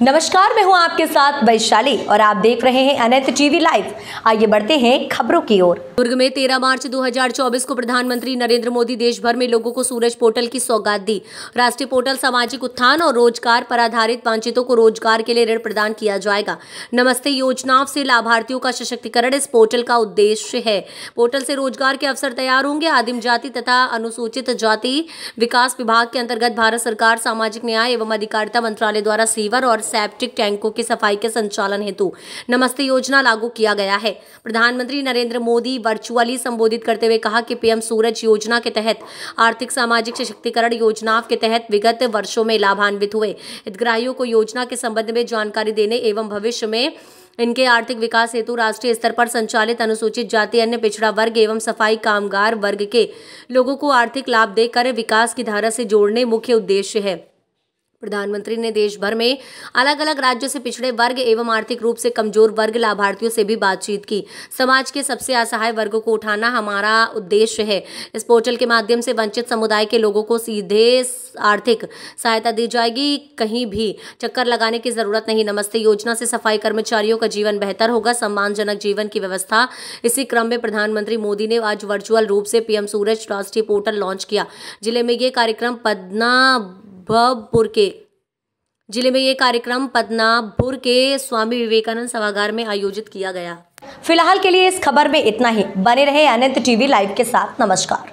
नमस्कार मैं हूं आपके साथ वैशाली और आप देख रहे हैं अनंत टीवी लाइव आइए बढ़ते हैं खबरों की ओर दुर्ग में 13 मार्च 2024 को प्रधानमंत्री नरेंद्र मोदी देश भर में लोगों को सूरज पोर्टल की सौगात दी राष्ट्रीय पोर्टल सामाजिक उत्थान और रोजगार पर आधारित वांछितों को रोजगार के लिए ऋण प्रदान किया जाएगा नमस्ते योजनाओं से लाभार्थियों का सशक्तिकरण इस पोर्टल का उद्देश्य है पोर्टल से रोजगार के अवसर तैयार होंगे आदिम जाति तथा अनुसूचित जाति विकास विभाग के अंतर्गत भारत सरकार सामाजिक न्याय एवं अधिकारिता मंत्रालय द्वारा सीवर और सेप्टिक टैंकों की सफाई के संचालन हेतु नमस्ते योजना लागू किया गया है प्रधानमंत्री नरेंद्र मोदी वर्चुअली संबोधित करते हुए कहा कि पीएम सूरज योजना के तहत आर्थिक सामाजिक सशक्तिकरण योजनाओं के तहत विगत वर्षों में लाभान्वित हुए हितग्राहियों को योजना के संबंध में जानकारी देने एवं भविष्य में इनके आर्थिक विकास हेतु राष्ट्रीय स्तर पर संचालित अनुसूचित जाति अन्य पिछड़ा वर्ग एवं सफाई कामगार वर्ग के लोगों को आर्थिक लाभ देकर विकास की धारा से जोड़ने मुख्य उद्देश्य है प्रधानमंत्री ने देश भर में अलग अलग राज्यों से पिछड़े वर्ग एवं आर्थिक रूप से कमजोर वर्ग लाभार्थियों से भी बातचीत की समाज के सबसे असहाय वर्गों को उठाना हमारा उद्देश्य है इस पोर्टल के माध्यम से वंचित समुदाय के लोगों को सीधे आर्थिक सहायता दी जाएगी कहीं भी चक्कर लगाने की जरूरत नहीं नमस्ते योजना से सफाई कर्मचारियों का जीवन बेहतर होगा सम्मानजनक जीवन की व्यवस्था इसी क्रम में प्रधानमंत्री मोदी ने आज वर्चुअल रूप से पीएम सूरज राष्ट्रीय पोर्टल लॉन्च किया जिले में ये कार्यक्रम पदना भबपुर के जिले में ये कार्यक्रम पदनापुर के स्वामी विवेकानंद सभागार में आयोजित किया गया फिलहाल के लिए इस खबर में इतना ही बने रहे अनंत टीवी लाइव के साथ नमस्कार